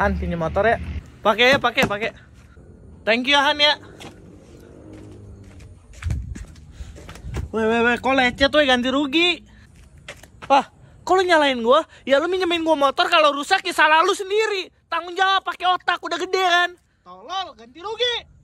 Han pinjam motor ya pakai ya pakai pakai thank you Han ya Weh, weh, weh, kok lecet weh ganti rugi? Wah, kok lu nyalain gua? Ya lu minjemin gua motor kalau rusak ya salah lu sendiri. Tanggung jawab pakai otak udah gede kan? Tolol, ganti rugi.